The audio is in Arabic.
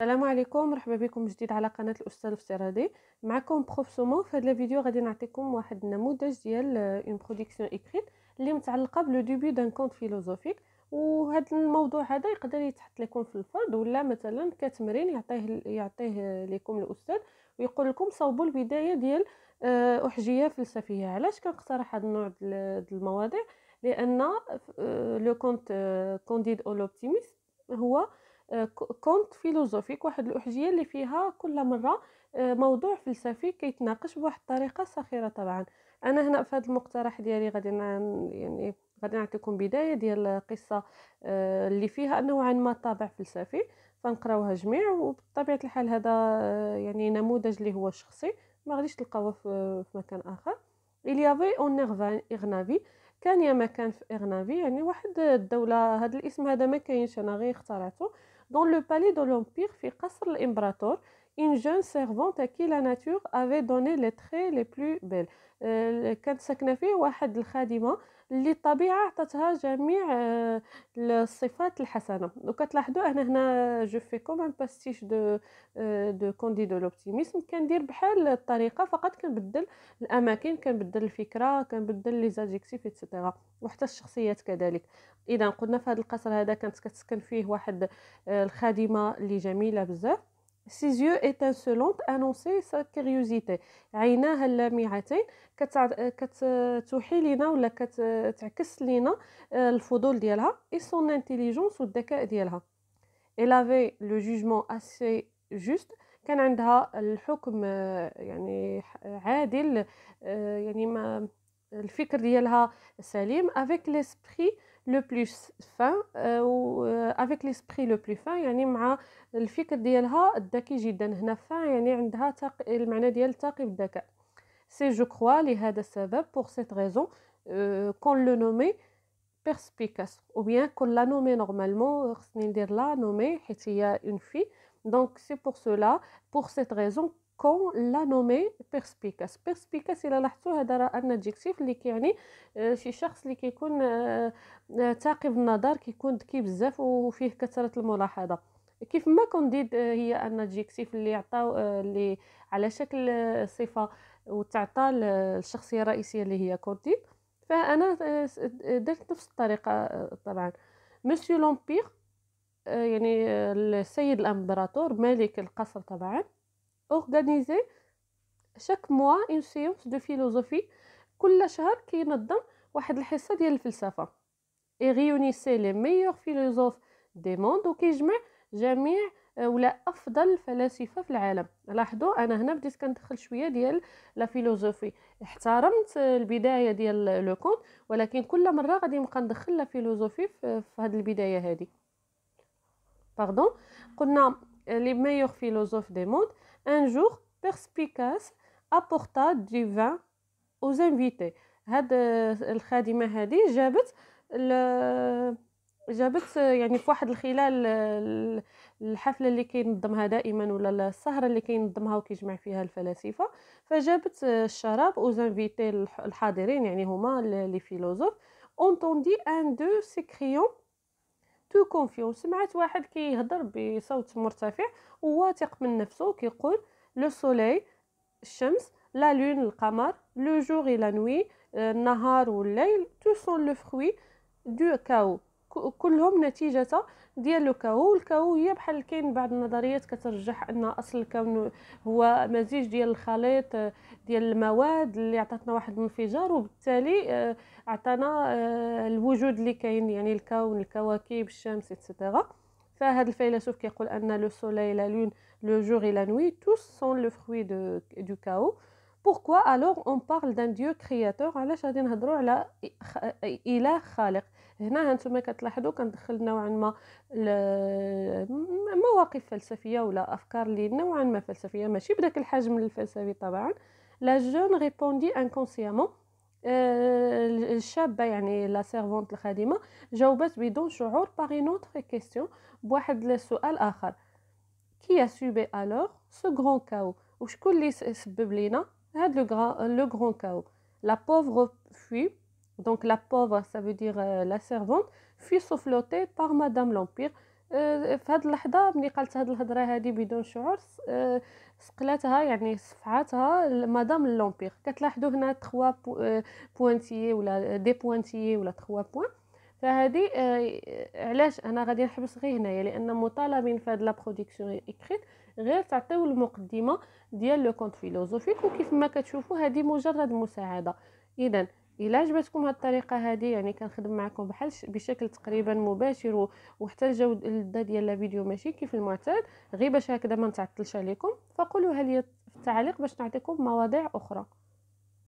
السلام عليكم مرحبا بكم جديد على قناه الاستاذ افتراضي معكم بروف سومون في هذا الفيديو غادي نعطيكم واحد النموذج ديال اون برودكسيون اكريت اللي متعلقه بلو ديبي دان كونت فيلوزوفيك وهذا الموضوع هذا يقدر يتحط لكم في الفرد ولا مثلا كتمرين يعطيه يعطيه لكم الاستاذ ويقول لكم صوبوا البدايه ديال آه، احجيه فلسفيه علاش كنقترح هذا النوع ديال المواضيع لان آه، لو كونت كونديد اولوبتيميست هو كونت فيلوزوفيك واحد الأحجية اللي فيها كل مرة آه، موضوع فلسفي كيتناقش بواحد الطريقة ساخرة طبعا أنا هنا في هذا المقترح ديالي غادي يعني غادي نعطيكم بداية ديال قصة آه، اللي فيها نوعا ما طابع فلسفي فنقراوها جميع وبطبيعة الحال هذا آه، يعني نموذج اللي هو شخصي ما غاديش تلقاوه في مكان آخر إليافي أون إغنافي كان يا مكان في إغنافي يعني واحد الدولة هذا الاسم هذا ما كاينش أنا غير اخترعته Dans le palais de l'Empire, fit Qasr Imbrator, une jeune servante à qui la nature avait donné les traits les plus belles. Euh, اللي الطبيعه عطاتها جميع آه، الصفات الحسنه وكتلاحظوا انا هنا جو في كوم ان باستيش دو دو كوندي دو لوبتيميزم كندير بحال الطريقه فقط كنبدل الاماكن كنبدل الفكره كنبدل لي زادجيكتيف اتسيتيرا وحتى الشخصيات كذلك اذا قلنا في هذا القصر هذا كانت كتسكن فيه واحد آه، الخادمه اللي جميله بزاف ses yeux اتانسولونت annonçaient sa curiosité. عيناها اللامعتين كتوحي لينا ولا كتعكس لينا آه، الفضول ديالها اي سون انتيليجونس والذكاء ديالها avait le jugement assez juste. كان عندها الحكم آه، يعني عادل آه، يعني ما الفكر ديالها سليم avec l'esprit le plus fin euh, ou euh, avec l'esprit le plus fin يعني مع الفكر ديالها الذكي جدا هنا فان يعني عندها تق... المعنى ديال الثقي c'est je crois les لهذا السبب pour cette raison euh, qu'on le nomme perspicace ou bien qu'on l'a nommé normalement on à dire la nommer il y a une fille donc c'est pour cela pour cette raison كون لا نومي بيرسبيكاس بيرسبيكاس الى لاحظتوا هذا راه ان ادجكتيف اللي كيعني آه، شي شخص اللي كيكون آه، آه، ثاقب النظر كيكون ذكي بزاف وفيه كثره الملاحظه كيف ما كونديد هي ان ادجكتيف اللي عطاو اللي على شكل صفه وتعطى الشخصيه الرئيسيه اللي هي كونديد فانا درت نفس الطريقه طبعا مسيو لومبير يعني السيد الامبراطور ملك القصر طبعا اورغانيزي شاك موا اون سيونس دو فيلوزوفي كل شهر كينظم واحد الحصه ديال الفلسفه اي ريونيسي لي ميور فيلوزوف دي موند وكيجمع جميع آه، ولا افضل الفلاسفه في العالم لاحظوا انا هنا بديت كندخل شويه ديال لا فيلوزوفي احترمت آه، البدايه ديال لو كونت ولكن كل مره غادي نبقى ندخل لا فيلوزوفي في هذه البدايه هذه باردون قلنا les meilleurs philosophes des mondes, un jour, perspicace apporta du vin aux invités. هاد الخادمة هادي جابت جابت يعني في واحد الخلال الحفله اللي كينظمها دائما ولا السهره اللي كينظمها وكيجمع فيها الفلاسفه فجابت الشراب وزانفيتي الحاضرين يعني هما لي فيلوزوف اونتوندي ان دو سيكريون بو كونفيون سمعت واحد كيهضر بصوت مرتفع وواثق من نفسه كيقول لو سولي الشمس لا لون القمر لو جوغ لا نوي النهار والليل تو سون لو فروي دو كاو كلهم نتيجة ديال الكاو هي بحال كاين بعض النظريات كترجح ان اصل الكون هو مزيج ديال الخليط ديال المواد اللي عطاتنا واحد الانفجار وبالتالي آه، عطانا آه، الوجود اللي كاين يعني الكون الكواكب الشمس اتسيتيرا فهاد الفيلسوف كيقول ان لو سولي لا لون لو جور اي لا نوي توس سون لو فروي دو دو كاو بوركوا الوغ اون بارل دان ديو كرياتور علاش غادي نهضروا على اله خالق هنا هانتوما كتلاحظوا كندخل نوعا ما مواقف فلسفيه ولا افكار اللي نوعا ما فلسفيه ماشي بداك الحجم الفلسفي طبعا لا جون ريبوندي انكونسيامون الشابه يعني لا سيرفونت الخادمه جاوبت بدون شعور باغي نوتر كيسيون بواحد السؤال اخر كي سوبي الوغ سو غران كاو وشكون اللي سبب لينا هاد لو غران كاو لا بوفغ فوي Donc la pauvre, ça veut dire euh, la servante, fut soufflotée par Madame l'Empire. Euh, في هاد اللحظه ملي قالت هاد الهضره هادي بدون شعور صقلاتها آه، يعني صفعاتها مدام لومبيغ كتلاحظوا هنا تخوا آه، بوانتيي ولا دي آه، بوانتيي ولا تخوا بوان فهادي علاش انا غادي نحبس غير هنايا لان مطالبين في هاد لا برودكسيون اكريت غير تعطيو المقدمه ديال لو كونت فيلوزوفيك وكيف ما كتشوفوا هادي مجرد مساعده اذا الا عجبتكم هذه الطريقه هذه يعني كنخدم معكم بحال بشكل تقريبا مباشر وحتى الجوده ديال الفيديو ماشي كيف المعتاد غير باش هكذا ما نتعطلش عليكم فقولوها لي في التعليق باش نعطيكم مواضيع اخرى